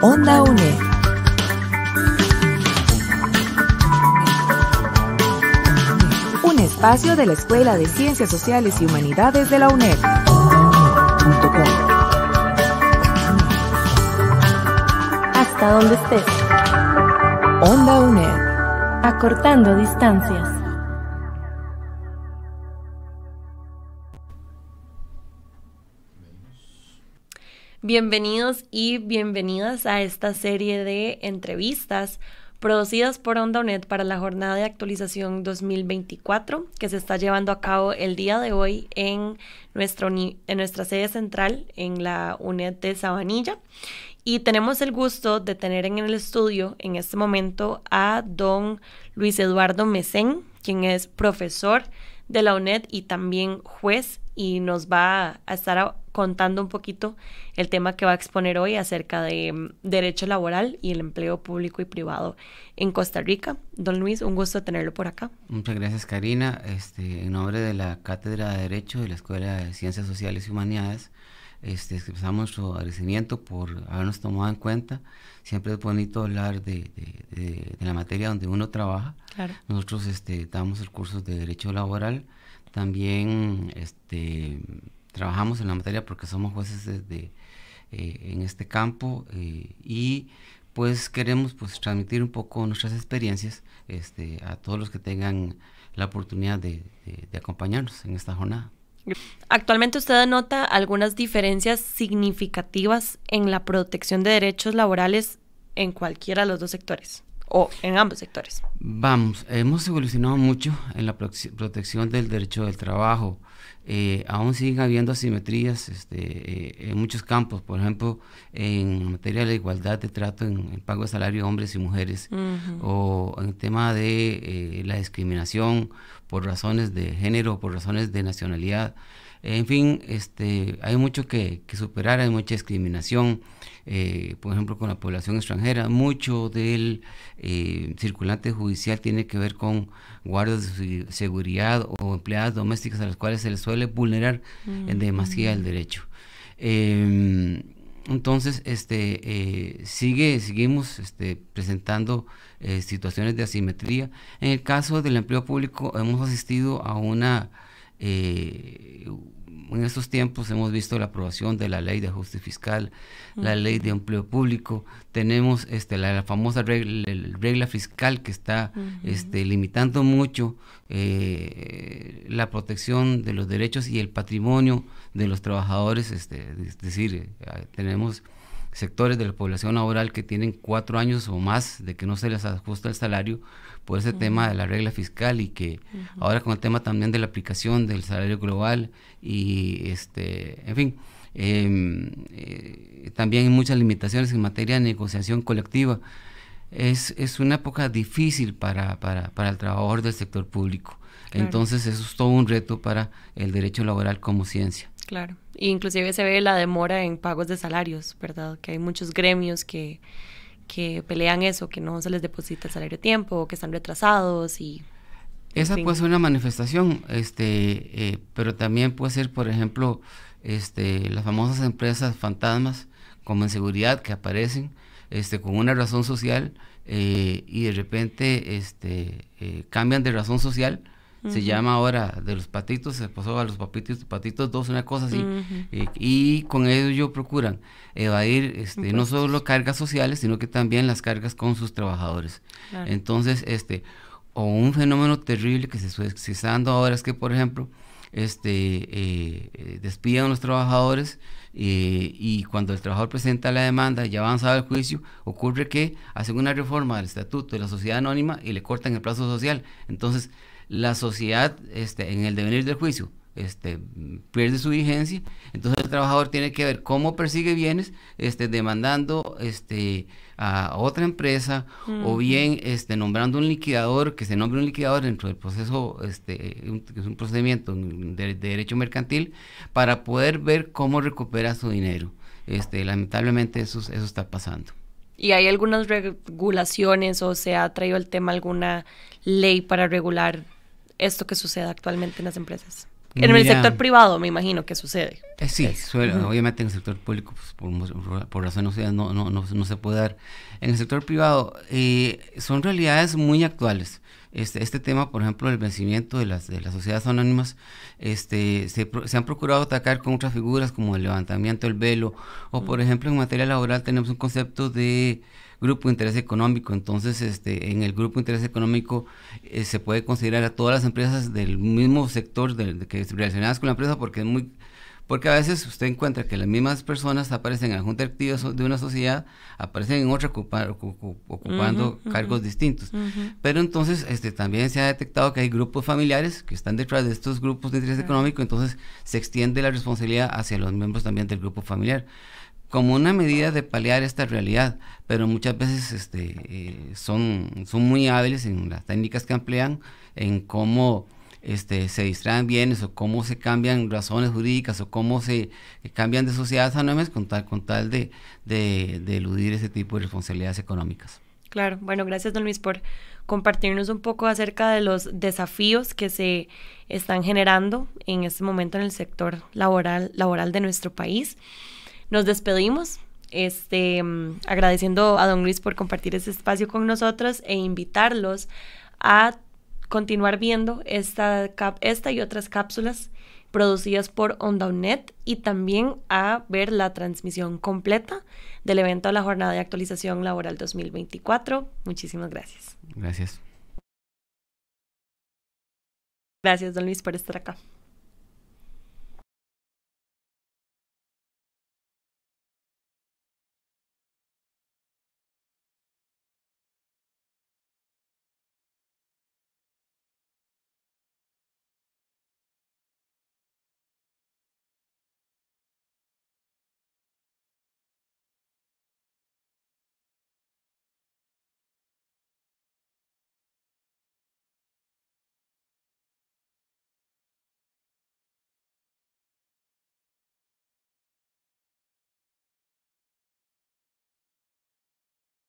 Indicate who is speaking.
Speaker 1: Onda UNED. Un espacio de la Escuela de Ciencias Sociales y Humanidades de la UNED. Hasta donde estés. Onda UNED. Acortando distancias. Bienvenidos y bienvenidas a esta serie de entrevistas producidas por UNED para la jornada de actualización 2024 que se está llevando a cabo el día de hoy en, nuestro, nuestra sede central en la UNED de Sabanilla. Y tenemos el gusto de tener en el estudio en este momento a don Luis Eduardo Mesén, quien es profesor de la UNED y también juez y nos va a estar contando un poquito el tema que va a exponer hoy acerca de mm, derecho laboral y el empleo público y privado en Costa Rica. Don Luis, un gusto tenerlo por acá.
Speaker 2: Muchas gracias, Karina. Este, en nombre de la Cátedra de Derecho de la Escuela de Ciencias Sociales y Humanidades, este, expresamos nuestro agradecimiento por habernos tomado en cuenta. Siempre es bonito hablar de, la materia donde uno trabaja. Nosotros este, damos el curso de Derecho Laboral, también este, en la materia porque somos jueces desde, eh, en este campo eh, y pues queremos pues transmitir un poco nuestras experiencias este, a todos los que tengan la oportunidad de, acompañarnos en esta jornada.
Speaker 1: Actualmente usted nota algunas diferencias significativas en la protección de derechos laborales en cualquiera de los dos sectores o en ambos sectores?
Speaker 2: Vamos, hemos evolucionado mucho en la protección del derecho del trabajo. Eh, aún siguen habiendo asimetrías este, eh, en muchos campos, por ejemplo, en materia de igualdad de trato en, el pago de salario de hombres y mujeres, o en el tema de eh, la discriminación por razones de género, por razones de nacionalidad. En fin, este, hay mucho que, superar, hay mucha discriminación, eh, por ejemplo, con la población extranjera. Mucho del eh, circulante judicial tiene que ver con guardias de seguridad o empleadas domésticas a las cuales se les suele vulnerar en mm. demasía el derecho. Em, entonces, este, eh, sigue, seguimos este, presentando situaciones de asimetría. En el caso del empleo público, hemos asistido a una eh, en estos tiempos hemos visto la aprobación de la ley de ajuste fiscal, la ley de empleo público, tenemos este, la, famosa regla, fiscal que está este, limitando mucho eh, la protección de los derechos y el patrimonio de los trabajadores, este, es decir, eh, tenemos sectores de la población laboral que tienen cuatro años o más de que no se les ajusta el salario por ese tema de la regla fiscal y que ahora con el tema también de la aplicación del salario global y este, en fin, em, eh, también hay muchas limitaciones en materia de negociación colectiva. Es, es una época difícil para, para, para el trabajador del sector público. Entonces eso es todo un reto para el derecho laboral como ciencia.
Speaker 1: Claro, inclusive se ve la demora en pagos de salarios, ¿verdad? Que hay muchos gremios que, que pelean eso, que no se les deposita el salario a tiempo, que están retrasados y... Esa puede ser
Speaker 2: una manifestación, este, eh, pero también puede ser, por ejemplo, este, las famosas empresas fantasmas como en seguridad que aparecen este, con una razón social eh, y de repente este, eh, cambian de razón social se llama ahora de los patitos, se pasó a los papitos, patitos dos, una cosa así. y con ello procuran evadir este, no solo cargas sociales, sino que también las cargas con sus trabajadores. Entonces, este, o un fenómeno terrible que se, está dando ahora es que, por ejemplo, este, eh, eh, despidan a los trabajadores eh, y cuando el trabajador presenta la demanda ya avanzado el juicio, ocurre que hacen una reforma del estatuto de la sociedad anónima y le cortan el plazo social. Entonces, la sociedad este, en el devenir del juicio este, pierde su vigencia, entonces el trabajador tiene que ver cómo persigue bienes, este, demandando a otra empresa o bien nombrando un liquidador, que se nombre un liquidador dentro del proceso, este, que es un procedimiento de, derecho mercantil, para poder ver cómo recupera su dinero. lamentablemente eso, eso está pasando.
Speaker 1: ¿Y hay algunas regulaciones o se ha traído el tema alguna ley para regular esto que sucede actualmente en las empresas. En el sector privado, me imagino que sucede.
Speaker 2: Eh, sí, obviamente en el sector público, pues, por, razones no, no, se puede dar. En el sector privado, eh, son realidades muy actuales. Este, este tema, por ejemplo, del vencimiento de las, de las sociedades anónimas, este, se, se, han procurado atacar con otras figuras como el levantamiento del velo, o por ejemplo, en materia laboral tenemos un concepto de grupo de interés económico. Entonces, este, en el grupo de interés económico eh, se puede considerar a todas las empresas del mismo sector de, de que relacionadas con la empresa porque es muy porque a veces usted encuentra que las mismas personas aparecen en la junta de una sociedad, aparecen en otra ocupando cargos distintos. Pero entonces este, también se ha detectado que hay grupos familiares que están detrás de estos grupos de interés económico, entonces se extiende la responsabilidad hacia los miembros también del grupo familiar como una medida de paliar esta realidad, pero muchas veces este, eh, son, son muy hábiles en las técnicas que emplean, en cómo este, se distraen bienes o cómo se cambian razones jurídicas o cómo se eh, cambian de sociedades anónimas con tal, con tal de, eludir ese tipo de responsabilidades económicas.
Speaker 1: Claro, bueno, gracias don Luis por compartirnos un poco acerca de los desafíos que se están generando en este momento en el sector laboral, laboral de nuestro país nos despedimos. Este, agradeciendo a Don Luis por compartir ese espacio con nosotros e invitarlos a continuar viendo esta, esta y otras cápsulas producidas por OndaUNET y también a ver la transmisión completa del evento a la Jornada de Actualización Laboral 2024. Muchísimas gracias.
Speaker 2: Gracias. Gracias, don Luis, por estar acá.